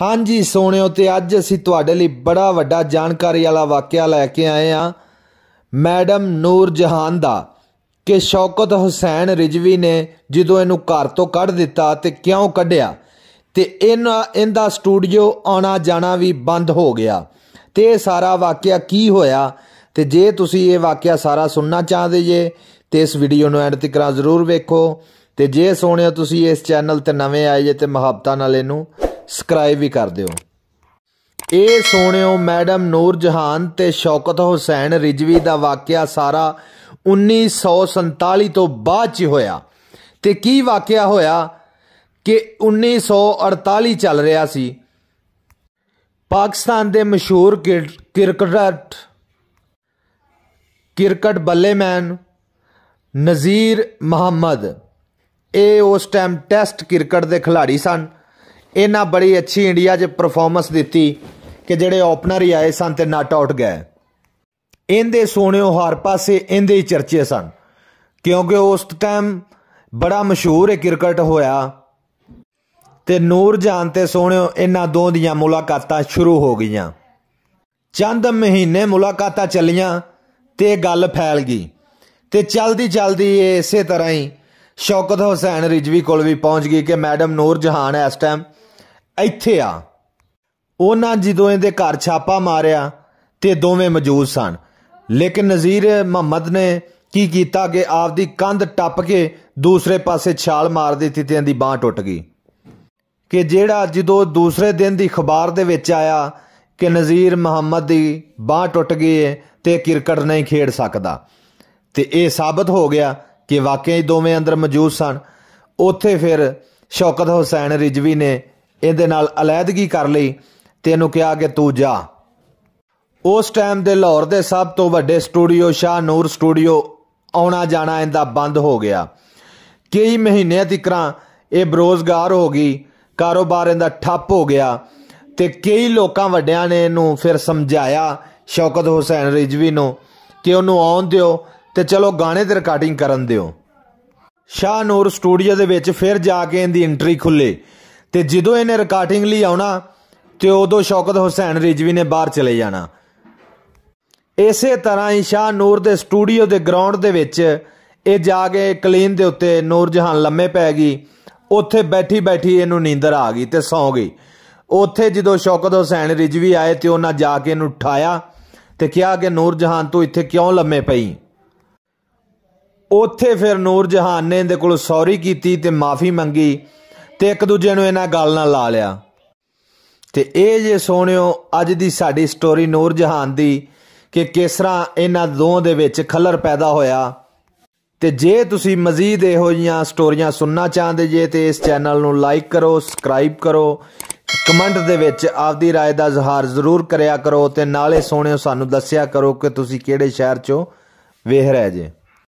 ਹਾਂਜੀ ਸੋਹਣਿਓ ਤੇ ਅੱਜ ਅਸੀਂ ਤੁਹਾਡੇ ਲਈ ਬੜਾ ਵੱਡਾ ਜਾਣਕਾਰੀ ਵਾਲਾ ਵਾਕਿਆ ਲੈ ਕੇ ਆਏ ਆ ਮੈਡਮ ਨੂਰ ਜਹਾਨ ਦਾ ਕਿ ਸ਼ੌਕਤ ਹੁਸੈਨ ਰਿਜਵੀ ਨੇ ਜਦੋਂ ਇਹਨੂੰ ਘਰ ਤੋਂ ਕੱਢ ਦਿੱਤਾ ਤੇ ਕਿਉਂ ਕੱਢਿਆ ਤੇ ਇਹਨਾਂ ਇਹਦਾ ਸਟੂਡੀਓ ਆਉਣਾ ਜਾਣਾ ਵੀ ਬੰਦ ਹੋ ਗਿਆ ਤੇ ਇਹ ਸਾਰਾ ਵਾਕਿਆ ਕੀ ਹੋਇਆ ਤੇ ਜੇ ਤੁਸੀਂ ਇਹ ਵਾਕਿਆ ਸਾਰਾ ਸੁਣਨਾ ਚਾਹਦੇ ਜੇ ਤੇ ਇਸ ਵੀਡੀਓ ਨੂੰ ਐਂਡ ਤੱਕ ਜ਼ਰੂਰ ਵੇਖੋ ਤੇ ਜੇ ਸੋਹਣਿਓ ਤੁਸੀਂ ਇਸ ਚੈਨਲ ਤੇ ਨਵੇਂ ਆਏ ਜੇ ਤੇ ਮੁਹੱਬਤਾਂ ਨਾਲ ਇਹਨੂੰ ਸਬਸਕ੍ਰਾਈਬ ਵੀ ਕਰ ਦਿਓ ਇਹ ਸੋਹਣਿਓ ਮੈਡਮ ਨੂਰ ਜਹਾਨ ਤੇ ਸ਼ੌਕਤ ਹੁਸੈਨ ਰਿਜਵੀ ਦਾ ਵਾਕਿਆ ਸਾਰਾ 1947 ਤੋਂ ਬਾਅਦ ਚ ਹੋਇਆ ਤੇ ਕੀ ਵਾਕਿਆ ਹੋਇਆ ਕਿ 1948 ਚੱਲ ਰਿਹਾ ਸੀ ਪਾਕਿਸਤਾਨ ਦੇ ਮਸ਼ਹੂਰ ਕ੍ਰਿਕਟਰ ਕ੍ਰਿਕਟ ਬੱਲੇਮੈਨ ਨਜ਼ੀਰ ਮੁਹੰਮਦ ਇਹ ਉਸ ਟਾਈਮ ਟੈਸਟ ਕ੍ਰਿਕਟ ਦੇ ਖਿਡਾਰੀ ਸਨ ਇਹਨਾਂ ਬੜੀ ਅੱਛੀ ਇੰਡੀਆ 'ਚ ਪਰਫਾਰਮੈਂਸ ਦਿੱਤੀ ਕਿ ਜਿਹੜੇ ਓਪਨਰ ਹੀ ਆਏ ਸਨ ਤੇ ਨਟ ਆਊਟ ਗਏ ਇਹਦੇ ਸੋਹਣਿਓ ਹਰ ਪਾਸੇ ਇਹਦੇ ਹੀ ਚਰਚੇ ਸਨ ਕਿਉਂਕਿ ਉਸ ਟਾਈਮ ਬੜਾ ਮਸ਼ਹੂਰ ਹੈ ਕ੍ਰਿਕਟ ਹੋਇਆ ਤੇ ਨੂਰ ਜਾਨ ਤੇ ਸੋਹਣਿਓ ਇਹਨਾਂ ਦੋ ਦੀਆਂ ਮੁਲਾਕਾਤਾਂ ਸ਼ੁਰੂ ਹੋ ਗਈਆਂ ਚੰਦ ਮਹੀਨੇ ਮੁਲਾਕਾਤਾਂ ਚੱਲੀਆਂ ਤੇ ਗੱਲ ਫੈਲ ਗਈ ਤੇ ਚਲਦੀ ਚਲਦੀ ਇਹ ਇਸੇ ਤਰ੍ਹਾਂ ਹੀ ਸ਼ੌਕਤ ਹੁਸੈਨ ਰਿਜਵੀ ਕੋਲ ਵੀ ਪਹੁੰਚ ਗਈ ਕਿ ਮੈਡਮ ਨੂਰ ਜਹਾਨ ਇਸ ਟਾਈਮ ਇੱਥੇ ਆ ਉਹਨਾਂ ਜਦੋਂ ਇਹਦੇ ਘਰ ਛਾਪਾ ਮਾਰਿਆ ਤੇ ਦੋਵੇਂ ਮੌਜੂਦ ਸਨ ਲੇਕਿਨ ਨਜ਼ੀਰ ਮੁਹੰਮਦ ਨੇ ਕੀ ਕੀਤਾ ਕਿ ਆਪਦੀ ਕੰਧ ਟੱਪ ਕੇ ਦੂਸਰੇ ਪਾਸੇ ਛਾਲ ਮਾਰ ਦਿੱਤੀ ਤੇ ਇਹਦੀ ਬਾਹ ਟੁੱਟ ਗਈ ਕਿ ਜਿਹੜਾ ਜਦੋਂ ਦੂਸਰੇ ਦਿਨ ਦੀ ਖਬਰ ਦੇ ਵਿੱਚ ਆਇਆ ਕਿ ਨਜ਼ੀਰ ਮੁਹੰਮਦ ਦੀ ਬਾਹ ਟੁੱਟ ਗਈ ਹੈ ਤੇ ਕ੍ਰਿਕਟ ਨਹੀਂ ਖੇਡ ਸਕਦਾ ਤੇ ਇਹ ਸਾਬਤ ਹੋ ਗਿਆ ਕਿ ਵਾਕਿਆ ਹੀ ਦੋਵੇਂ ਅੰਦਰ ਮੌਜੂਦ ਸਨ ਉੱਥੇ ਫਿਰ ਸ਼ੌਕਤ ਹੁਸੈਨ ਰਿਜਵੀ ਨੇ ਇਹਦੇ ਨਾਲ ਅਲੈਦਗੀ ਕਰ ਲਈ ਤੇ ਕਿਹਾ ਕਿ ਤੂੰ ਜਾ ਉਸ ਟਾਈਮ ਦੇ ਲਾਹੌਰ ਦੇ ਸਭ ਤੋਂ ਵੱਡੇ ਸਟੂਡੀਓ ਸ਼ਾਹ ਨੂਰ ਸਟੂਡੀਓ ਆਉਣਾ ਜਾਣਾ ਇਹਦਾ ਬੰਦ ਹੋ ਗਿਆ ਕਈ ਮਹੀਨੇ ਤੀਕਰਾਂ ਇਹ ਬਰੋਜ਼ਗਾਰ ਹੋ ਗਈ ਕਾਰੋਬਾਰ ਇਹਦਾ ਠੱਪ ਹੋ ਗਿਆ ਤੇ ਕਈ ਲੋਕਾਂ ਵੱਡਿਆਂ ਨੇ ਇਹਨੂੰ ਫਿਰ ਸਮਝਾਇਆ ਸ਼ੌਕਤ ਹੁਸੈਨ ਰਿਜਵੀ ਨੂੰ ਕਿ ਉਹਨੂੰ ਆਉਣ ਦਿਓ ਤੇ ਚਲੋ ਗਾਣੇ ਦੀ ਰਿਕਾਰਡਿੰਗ ਕਰਨ ਦਿਓ ਸ਼ਾਹ ਨੂਰ ਸਟੂਡੀਓ ਦੇ ਵਿੱਚ ਫਿਰ ਜਾ ਕੇ ਇਹਦੀ ਐਂਟਰੀ ਖੁੱਲੇ ਤੇ ਜਦੋਂ ਇਹਨੇ ਰਿਕਾਰਡਿੰਗ ਲਈ ਆਉਣਾ ਤੇ ਉਦੋਂ ਸ਼ੌਕਤ ਹੁਸੈਨ ਰਿਜਵੀ ਨੇ ਬਾਹਰ ਚਲੇ ਜਾਣਾ ਇਸੇ ਤਰ੍ਹਾਂ ਹੀ ਸ਼ਾਹ ਨੂਰ ਦੇ ਸਟੂਡੀਓ ਦੇ ਗਰਾਊਂਡ ਦੇ ਵਿੱਚ ਇਹ ਜਾ ਕੇ ਕਲੀਨ ਦੇ ਉੱਤੇ ਨੂਰ ਜਹਾਨ ਲੰਮੇ ਪੈ ਗਈ ਉੱਥੇ ਬੈਠੀ ਬੈਠੀ ਇਹਨੂੰ ਨੀਂਦਰ ਆ ਗਈ ਤੇ ਸੌ ਗਈ ਉੱਥੇ ਜਦੋਂ ਸ਼ੌਕਤ ਹੁਸੈਨ ਰਿਜਵੀ ਆਏ ਤੇ ਉਹਨਾਂ ਜਾ ਕੇ ਇਹਨੂੰ ਉਠਾਇਆ ਤੇ ਕਿਹਾ ਕਿ ਨੂਰ ਜਹਾਨ ਤੂੰ ਇੱਥੇ ਕਿਉਂ ਲੰਮੇ ਪਈ ਉੱਥੇ ਫਿਰ ਨੂਰ ਜਹਾਨ ਨੇ ਇਹਦੇ ਕੋਲ ਸੌਰੀ ਕੀਤੀ ਤੇ ਮਾਫੀ ਮੰਗੀ ਤੇ ਇੱਕ ਦੂਜੇ ਨੂੰ ਇਹਨਾਂ ਗੱਲ ਨਾਲ ਲਾ ਲਿਆ ਤੇ ਇਹ ਜੇ ਸੋਣਿਓ ਅੱਜ ਦੀ ਸਾਡੀ ਸਟੋਰੀ ਨੂਰ ਜਹਾਨ ਦੀ ਕਿ ਕਿਸ ਤਰ੍ਹਾਂ ਇਹਨਾਂ ਦੋਹਾਂ ਦੇ ਵਿੱਚ ਖਲਰ ਪੈਦਾ ਹੋਇਆ ਤੇ ਜੇ ਤੁਸੀਂ ਮਜ਼ੀਦ ਇਹੋ ਜੀਆਂ ਸਟੋਰੀਆਂ ਸੁਣਨਾ ਚਾਹੁੰਦੇ ਜੇ ਤੇ ਇਸ ਚੈਨਲ ਨੂੰ ਲਾਈਕ ਕਰੋ ਸਬਸਕ੍ਰਾਈਬ ਕਰੋ ਕਮੈਂਟ ਦੇ ਵਿੱਚ ਆਪਦੀ رائے ਦਾ ਜ਼ਹਾਰ ਜ਼ਰੂਰ ਕਰਿਆ ਕਰੋ ਤੇ ਨਾਲੇ ਸੋਣਿਓ ਸਾਨੂੰ ਦੱਸਿਆ ਕਰੋ ਕਿ ਤੁਸੀਂ ਕਿਹੜੇ ਸ਼ਹਿਰ ਚੋਂ ਵੇਖ ਰਹੇ ਜੇ